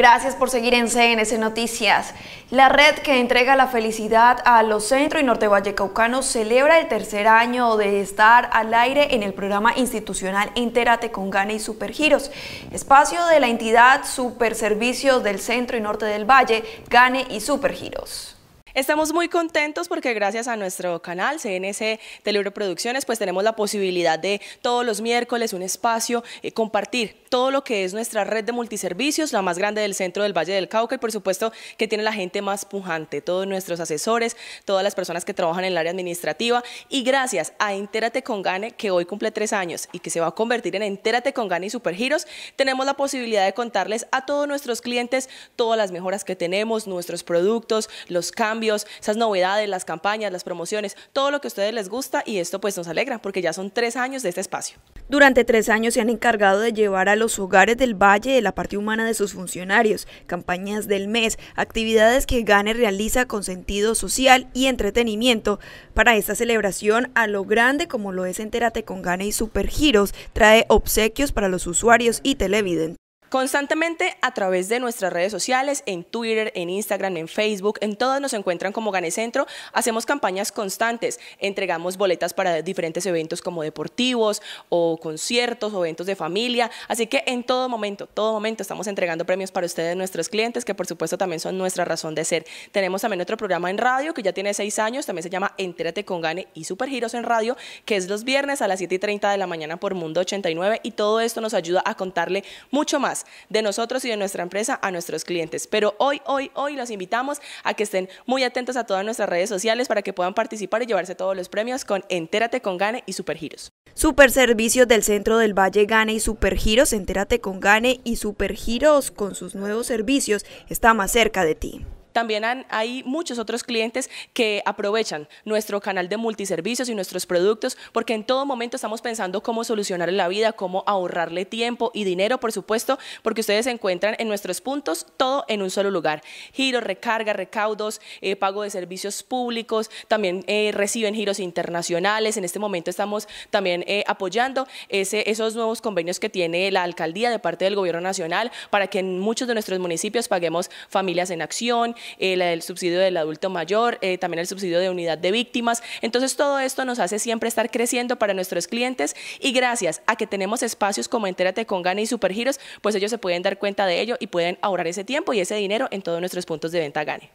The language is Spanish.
Gracias por seguir en CNS Noticias. La red que entrega la felicidad a los centro y norte vallecaucanos celebra el tercer año de estar al aire en el programa institucional Entérate con Gane y Supergiros, espacio de la entidad Super Servicios del centro y norte del valle, Gane y Supergiros. Estamos muy contentos porque gracias a nuestro canal CNC Teleproducciones Producciones pues tenemos la posibilidad de todos los miércoles un espacio eh, compartir todo lo que es nuestra red de multiservicios, la más grande del centro del Valle del Cauca y por supuesto que tiene la gente más pujante, todos nuestros asesores, todas las personas que trabajan en el área administrativa y gracias a Entérate con Gane que hoy cumple tres años y que se va a convertir en Entérate con Gane y Supergiros, tenemos la posibilidad de contarles a todos nuestros clientes todas las mejoras que tenemos, nuestros productos, los cambios esas novedades, las campañas, las promociones, todo lo que a ustedes les gusta y esto pues nos alegra porque ya son tres años de este espacio. Durante tres años se han encargado de llevar a los hogares del Valle de la parte humana de sus funcionarios, campañas del mes, actividades que Gane realiza con sentido social y entretenimiento. Para esta celebración a lo grande como lo es Entérate con Gane y Supergiros, trae obsequios para los usuarios y televidentes. Constantemente a través de nuestras redes sociales, en Twitter, en Instagram, en Facebook, en todas nos encuentran como Gane Centro. Hacemos campañas constantes, entregamos boletas para diferentes eventos como deportivos o conciertos o eventos de familia. Así que en todo momento, todo momento estamos entregando premios para ustedes, nuestros clientes, que por supuesto también son nuestra razón de ser. Tenemos también otro programa en radio que ya tiene seis años, también se llama Entérate con Gane y Supergiros en radio, que es los viernes a las 7 y 30 de la mañana por Mundo 89 y todo esto nos ayuda a contarle mucho más de nosotros y de nuestra empresa a nuestros clientes. Pero hoy, hoy, hoy los invitamos a que estén muy atentos a todas nuestras redes sociales para que puedan participar y llevarse todos los premios con Entérate con Gane y Supergiros. Super Servicios del Centro del Valle Gane y Supergiros, Entérate con Gane y Supergiros con sus nuevos servicios está más cerca de ti. También hay muchos otros clientes que aprovechan nuestro canal de multiservicios y nuestros productos porque en todo momento estamos pensando cómo solucionar la vida, cómo ahorrarle tiempo y dinero, por supuesto, porque ustedes se encuentran en nuestros puntos todo en un solo lugar. Giros, recarga, recaudos, eh, pago de servicios públicos, también eh, reciben giros internacionales. En este momento estamos también eh, apoyando esos nuevos convenios que tiene la alcaldía de parte del gobierno nacional para que en muchos de nuestros municipios paguemos familias en acción, eh, el, subsidio del adulto mayor, eh, también el subsidio de unidad de víctimas. Entonces todo esto nos hace siempre estar creciendo para nuestros clientes y gracias a que tenemos espacios como Entérate con Gane y Supergiros, pues ellos se pueden dar cuenta de ello y pueden ahorrar ese tiempo y ese dinero en todos nuestros puntos de venta Gane.